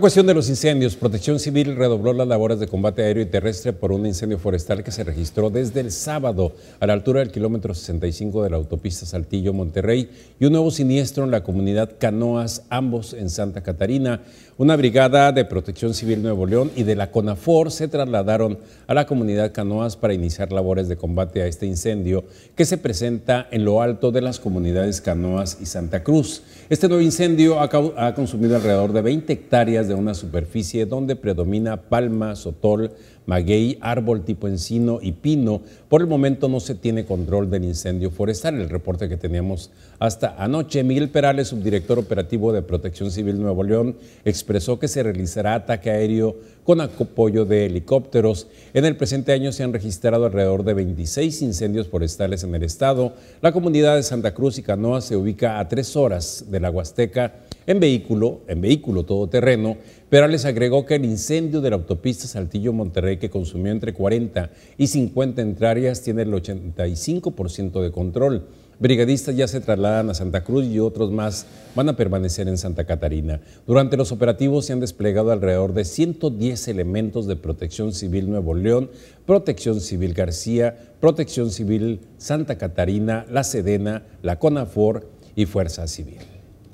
cuestión de los incendios, Protección Civil redobló las labores de combate aéreo y terrestre por un incendio forestal que se registró desde el sábado a la altura del kilómetro 65 de la autopista Saltillo-Monterrey y un nuevo siniestro en la comunidad Canoas, ambos en Santa Catarina. Una brigada de Protección Civil Nuevo León y de la CONAFOR se trasladaron a la comunidad Canoas para iniciar labores de combate a este incendio que se presenta en lo alto de las comunidades Canoas y Santa Cruz. Este nuevo incendio ha consumido alrededor de 20 hectáreas de una superficie donde predomina palma, sotol, maguey, árbol tipo encino y pino. Por el momento no se tiene control del incendio forestal, el reporte que teníamos hasta anoche. Miguel Perales, subdirector operativo de Protección Civil Nuevo León, expresó que se realizará ataque aéreo con apoyo de helicópteros. En el presente año se han registrado alrededor de 26 incendios forestales en el estado. La comunidad de Santa Cruz y Canoa se ubica a tres horas de la Huasteca en vehículo, en vehículo todoterreno, Perales agregó que el incendio de la autopista Saltillo-Monterrey, que consumió entre 40 y 50 entrarias, tiene el 85% de control. Brigadistas ya se trasladan a Santa Cruz y otros más van a permanecer en Santa Catarina. Durante los operativos se han desplegado alrededor de 110 elementos de Protección Civil Nuevo León, Protección Civil García, Protección Civil Santa Catarina, la Sedena, la CONAFOR y Fuerza Civil.